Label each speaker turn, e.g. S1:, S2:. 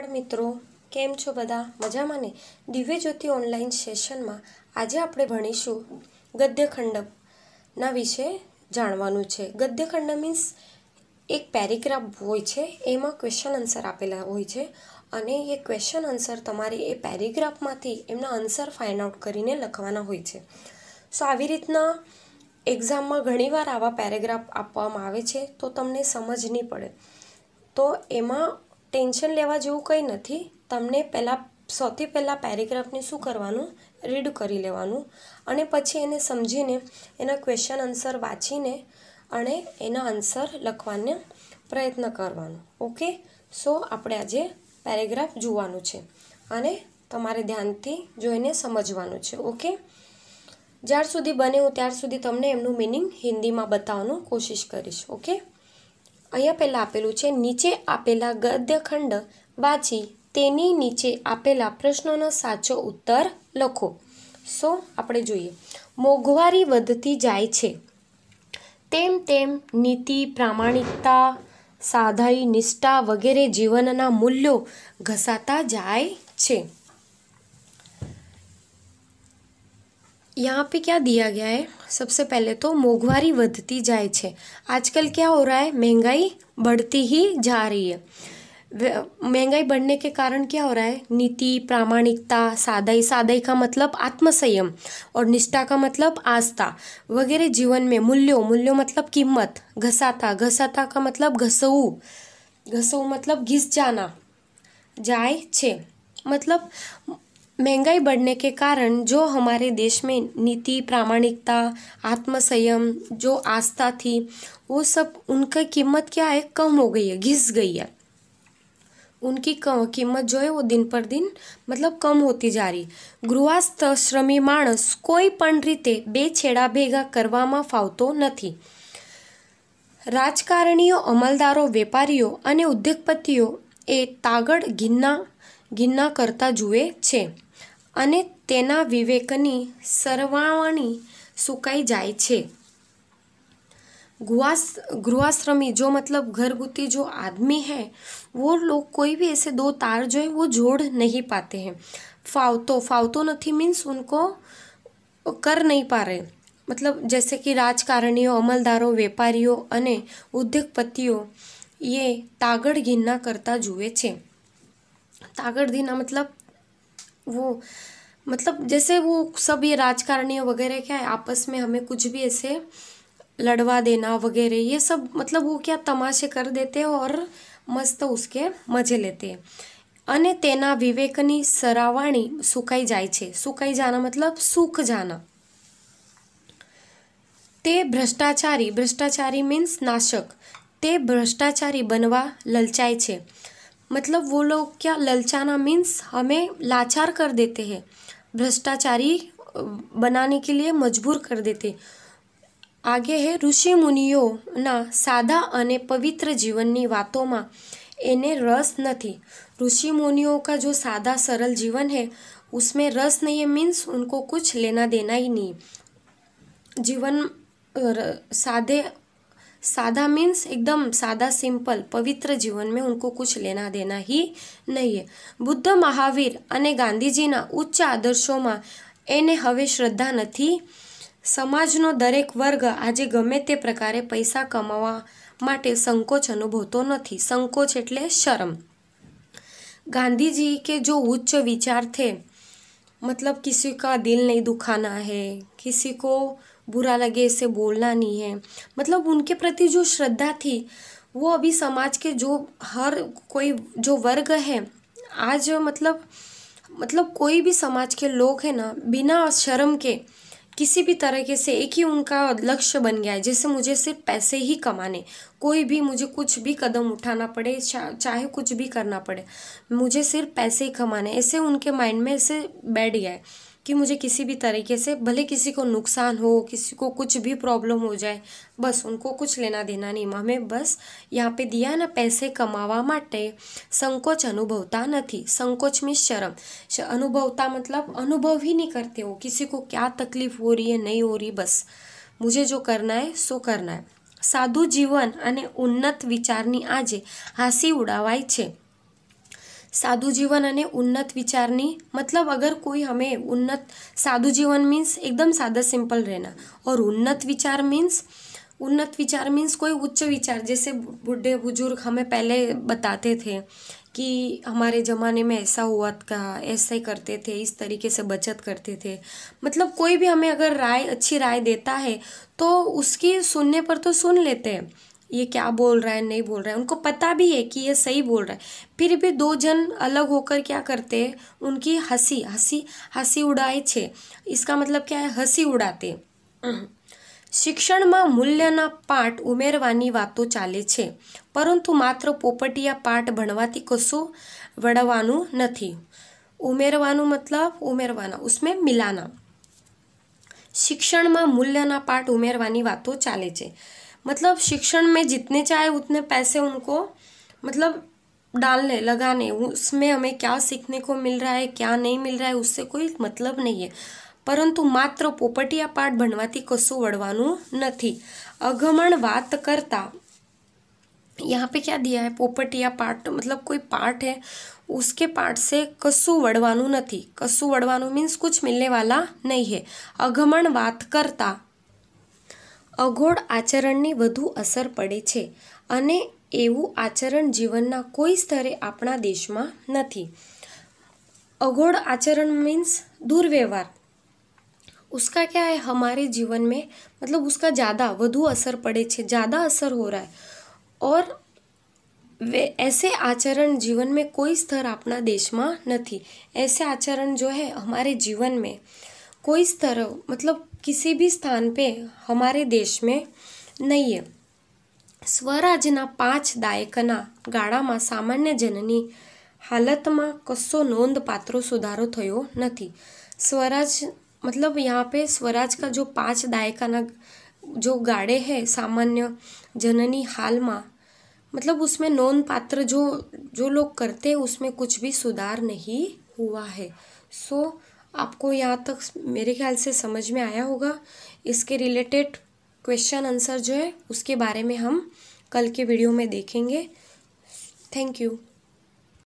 S1: બાળ મિત્રો કેમ છો બધા મજામાં ને દિવ્ય જ્યોતિ ઓનલાઈન સેશનમાં આજે આપણે ભણીશું ગદ્ય ખંડમના વિશે જાણવાનું છે ગદ્યખંડ મીન્સ એક પેરેગ્રાફ હોય છે એમાં ક્વેશ્ચન આન્સર આપેલા હોય છે અને એ ક્વેશ્ચન આન્સર તમારે એ પેરેગ્રાફમાંથી એમના આન્સર ફાઇન્ડ આઉટ કરીને લખવાના હોય છે સો આવી રીતના એક્ઝામમાં ઘણીવાર આવા પેરેગ્રાફ આપવામાં આવે છે તો તમને સમજ નહીં પડે તો એમાં ટેન્શન લેવા જેવું કંઈ નથી તમને પહેલાં સૌથી પહેલાં પેરેગ્રાફને શું કરવાનું રીડ કરી લેવાનું અને પછી એને સમજીને એના ક્વેશ્ચન આન્સર વાંચીને અને એના આન્સર લખવાનો પ્રયત્ન કરવાનો ઓકે સો આપણે આજે પેરેગ્રાફ જોવાનું છે અને તમારે ધ્યાનથી જોઈને સમજવાનું છે ઓકે જ્યાર સુધી બને હું ત્યાર સુધી તમને એમનું મિનિંગ હિન્દીમાં બતાવવાનું કોશિશ કરીશ ઓકે અહીંયા પહેલાં આપેલું છે નીચે આપેલા ગદ્યખંડ વાંચી તેની નીચે આપેલા પ્રશ્નોનો સાચો ઉત્તર લખો સો આપણે જોઈએ મોંઘવારી વધતી જાય છે તેમ તેમ નીતિ પ્રામાણિકતા સાધાઈ નિષ્ઠા વગેરે જીવનના મૂલ્યો ઘસાતા જાય છે यहाँ पे क्या दिया गया है सबसे पहले तो मोघवारी बढ़ती जाए छे आजकल क्या हो रहा है महंगाई बढ़ती ही जा रही है महंगाई बढ़ने के कारण क्या हो रहा है नीति प्रामाणिकता सादाई सादाई का मतलब आत्मसंयम और निष्ठा का मतलब आस्था वगैरह जीवन में मूल्यों मूल्यों मतलब कीमत घसाता घसाता का मतलब घसऊ घसऊ मतलब घिस जाना जाए छे मतलब महंगाई बढ़ने के कारण जो हमारे देश में नीति प्रामाणिकता आत्मसंयम जो आस्था थी वो सब उनका कीमत क्या है कम हो गई है घिस गई है उनकी कीमत जो है वो दिन पर दिन મતલબ કમ હોતી જા રહી ગૃહસ્થ શ્રમી માણસ કોઈ પણ રીતે બે છેડા ભેગા કરવામાં ફાવતો નથી રાજકારણીઓ અમલદારો વેપારીઓ અને ઉદ્યોગપતિઓ એ તાગડ ઘિન્ના ઘિન્ના કરતા જુએ છે અને તેના વિવેકની સરવાણી સુકાઈ જાય છે गुआस गृहाश्रमी जो मतलब घरगुती जो आदमी है वो लोग कोई भी ऐसे दो तार जो है वो जोड़ नहीं पाते हैं फावतो फावतो नहीं मीन्स उनको कर नहीं पा रहे मतलब जैसे कि राजकारणियों અમલદારો વેપારીઓ અને ઉદ્યોગપતિઓ એ તાગડ ઘીનના કરતા જુએ છે તાગડ ઘીના મતલબ वो मतलब जैसे वो सब ये राजकारणियों वगैरह क्या है आपस में हमें कुछ भी ऐसे लड़वा देना वगैरह ये सब मतलब वो क्या तमाशे कर देते हैं और મસ્ત ઉસકે મજે લેતે અને તેના વિવેકની સરાવાણી સુકાઈ જાય છે સુકાઈ જાના મતલબ સુખ જાના તે ભ્રષ્ટાચારી ભ્રષ્ટાચારી મીન્સ નાશક તે ભ્રષ્ટાચારી બનવા લલચાય છે मतलब वो लोग क्या ललचाना मीन्स हमें लाचार कर देते हैं भ्रष्टाचारी बनाने के लिए मजबूर कर देते आगे ऋषि આગે ना सादा મુનિઓના पवित्र जीवन की बातों में इन्हें रस नहीं ऋषि मुनियों का जो सादा सरल जीवन है उसमें रस नहीं है मीन्स उनको कुछ लेना देना ही नहीं जीवन सादे सादा मीन्स एकदम सादा सिंपल પવિત્ર જીવનમાં उनको कुछ लेना देना ही नहीं है બુદ્ધ મહાવીર અને ગાંધીજીના ઉચ્ચ આદર્શોમાં એને હવે શ્રદ્ધા નથી સમાજનો દરેક વર્ગ આજે ગમે તે પ્રકારે પૈસા કમાવા માટે સંકોચ અનુભવતો નથી સંકોચ એટલે શરમ गांधी के जो उच्च विचार थे मतलब किसी का दिल नहीं दुखाना है किसी को बुरा लगे इससे बोलना नहीं है मतलब उनके प्रति जो श्रद्धा थी वो अभी समाज के जो हर कोई जो वर्ग है आज मतलब मतलब कोई भी समाज के लोग हैं ना बिना शर्म के किसी भी तरीके से एक ही उनका लक्ष्य बन गया है जैसे मुझे सिर्फ पैसे ही कमाने कोई भी मुझे कुछ भी कदम उठाना पड़े चाहे कुछ भी करना पड़े मुझे सिर्फ पैसे ही कमाने ऐसे उनके माइंड में ऐसे बैठ गया है कि मुझे किसी भी तरीके से भले किसी को नुकसान हो किसी को कुछ भी प्रॉब्लम हो जाए बस उनको कुछ लेना देना नहीं मैं बस यहाँ पे दिया ना पैसे कमावा माटे संकोच अनुभवता नहीं संकोच में शर्म अनुभवता मतलब अनुभव ही नहीं करते हो किसी को क्या तकलीफ हो रही है नहीं हो रही बस मुझे जो करना है सो करना है साधु जीवन अने उन्नत विचार आज हाँसी उड़ावाई है साधु जीवन अने उन्नत विचार नहीं मतलब अगर कोई हमें उन्नत साधु जीवन मीन्स एकदम सादा सिंपल रहना और उन्नत विचार मीन्स उन्नत विचार मीन्स कोई उच्च विचार जैसे बुढ़े बुजुर्ग हमें पहले बताते थे कि हमारे ज़माने में ऐसा हुआ था ऐसे करते थे इस तरीके से बचत करते थे मतलब कोई भी हमें अगर राय अच्छी राय देता है तो उसकी सुनने पर तो सुन लेते हैं ये क्या बोल रहा है नहीं बोल रहा है उनको पता भी है कि ये सही बोल रहा है फिर भी दो जन अलग होकर क्या करते हैं उनकी हंसी हंसी हंसी उड़ाए छे इसका मतलब क्या है हंसी उड़ाते शिक्षण में मूल्यना पाठ उमरवानी बातों चाले छे परंतु मात्र पोपटिया पाठ भणवाती कशो वड़वानु नहीं उमरवानु मतलब उमरवाना उसमें मिलाना शिक्षण में मूल्यना पाठ उमरवानी बातों चाले छे मतलब शिक्षण में जितने चाहे उतने पैसे उनको मतलब डालने लगाने उसमें हमें क्या सीखने को मिल रहा है क्या नहीं मिल रहा है उससे कोई मतलब नहीं है परंतु मात्र પોપટિયા पाठ ભણવાથી कसू વળવાનું નથી અઘમણ बात करता यहाँ पे क्या दिया है पोपट या मतलब कोई पाठ है उसके पाठ से कसू वड़वा नहीं वड़वा मीन्स कुछ मिलने वाला नहीं है अघमण बात करता અગોળ આચરણની વધુ અસર પડે છે અને એવું આચરણ જીવનના કોઈ સ્તરે આપણા દેશમાં નથી અગોળ આचरण मीन्स दुर्व्यवहार उसका क्या है हमारे जीवन में मतलब उसका ज़्यादा वधु असर पड़े छे ज़्यादा असर हो रहा है और वे ऐसे आचरण जीवन में कोई स्तर अपना देश में नहीं ऐसे आचरण जो है हमारे जीवन में कोई स्तर मतलब किसी भी स्थान पे हमारे देश में नहीं है दायकना गाड़ा में सामान्य जननी हालत में कस्सो નોંધપાત્ર सुधारो थो नहीं स्वराज मतलब यहाँ पे स्वराज का जो पाँच दायकाना जो गाड़े हैं सामान्य जननी हाल में मतलब उसमें नॉन पात्र जो जो लोग करते हैं उसमें कुछ भी सुधार नहीं हुआ है सो so, आपको यहाँ तक मेरे ख्याल से समझ में आया होगा इसके रिलेटेड क्वेश्चन आंसर जो है उसके बारे में हम कल के वीडियो में देखेंगे थैंक यू